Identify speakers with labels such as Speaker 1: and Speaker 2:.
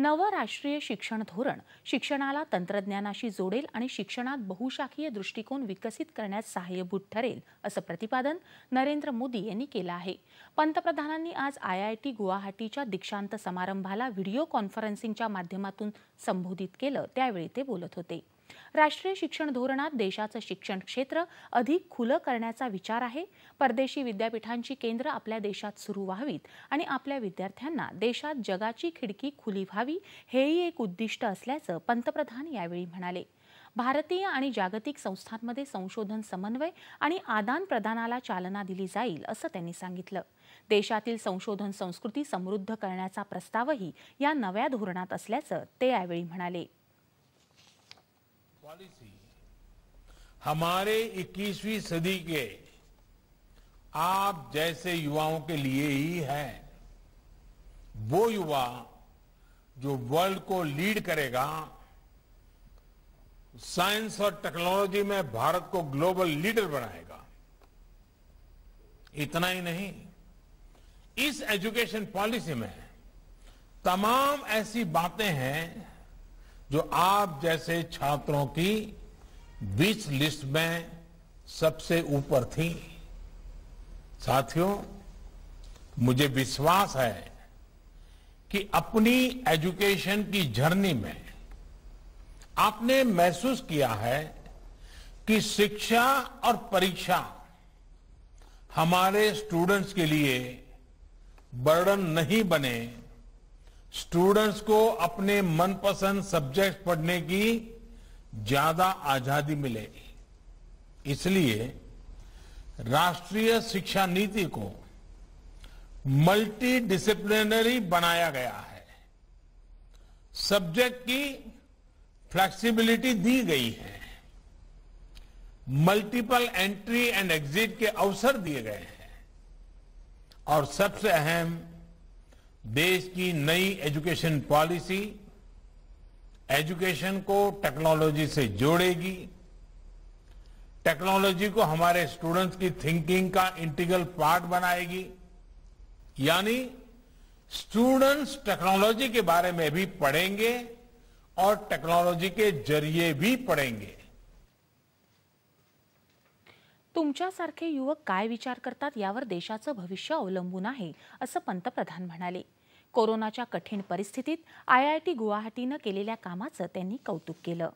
Speaker 1: नवं राष्ट्रीय शिक्षण धोरण शिक्षणाला तंत्रज्ञानाशी जोडेल आणि शिक्षणात बहुशाखीय दृष्टिकोन विकसित करण्यास सहाय्यभूत ठरेल असं प्रतिपादन नरेंद्र मोदी यांनी केलं आहे पंतप्रधानांनी आज आय आय टी गुवाहाटीच्या दीक्षांत समारंभाला व्हिडिओ कॉन्फरन्सिंगच्या माध्यमातून संबोधित केलं त्यावेळी ते बोलत होते राष्ट्रीय शिक्षण धोरणात देशाचं शिक्षण क्षेत्र अधिक खुलं करण्याचा विचार आहे परदेशी विद्यापीठांची केंद्र आपल्या देशात सुरू व्हावीत आणि आपल्या विद्यार्थ्यांना देशात जगाची खिडकी खुली व्हावी हेही एक उद्दिष्ट असल्याचं पंतप्रधान यावेळी म्हणाले भारतीय आणि जागतिक संस्थांमध्ये संशोधन समन्वय आणि आदान प्रदानाला चालना दिली जाईल असं त्यांनी सांगितलं देशातील संशोधन संस्कृती समृद्ध करण्याचा प्रस्तावही या नव्या धोरणात असल्याचं ते यावेळी म्हणाले
Speaker 2: पॉलिसी हमारे 21वीं सदी के आप जैसे युवाओं के लिए ही है वो युवा जो वर्ल्ड को लीड करेगा साइंस और टेक्नोलॉजी में भारत को ग्लोबल लीडर बनाएगा इतना ही नहीं इस एजुकेशन पॉलिसी में तमाम ऐसी बातें हैं जो आप जैसे छात्रों की बीच लिस्ट में सबसे ऊपर थी साथियों मुझे विश्वास है कि अपनी एजुकेशन की जर्नी में आपने महसूस किया है कि शिक्षा और परीक्षा हमारे स्टूडेंट्स के लिए बर्डन नहीं बने स्टूडेंट्स को अपने मनपसंद सब्जेक्ट पढ़ने की ज्यादा आजादी मिलेगी इसलिए राष्ट्रीय शिक्षा नीति को मल्टी डिसिप्लिनरी बनाया गया है सब्जेक्ट की फ्लेक्सिबिलिटी दी गई है मल्टीपल एंट्री एंड एग्जिट के अवसर दिए गए हैं और सबसे अहम देश की नई एजुकेशन पॉलिसी एजुकेशन को टेक्नोलॉजी से जोड़ेगी टेक्नोलॉजी को हमारे स्टूडेंट्स की थिंकिंग का इंटीग्रल पार्ट बनाएगी यानी स्टूडेंट्स टेक्नोलॉजी के बारे में भी पढ़ेंगे और टेक्नोलॉजी के जरिए भी पढ़ेंगे
Speaker 1: सारखे युवक काय विचार करतात यावर देशाचं भविष्य अवलंबून आहे असं पंतप्रधान म्हणाले कोरोनाच्या कठीण परिस्थितीत आयआयटी गुवाहाटीनं केलेल्या कामाचं त्यांनी कौतुक केलं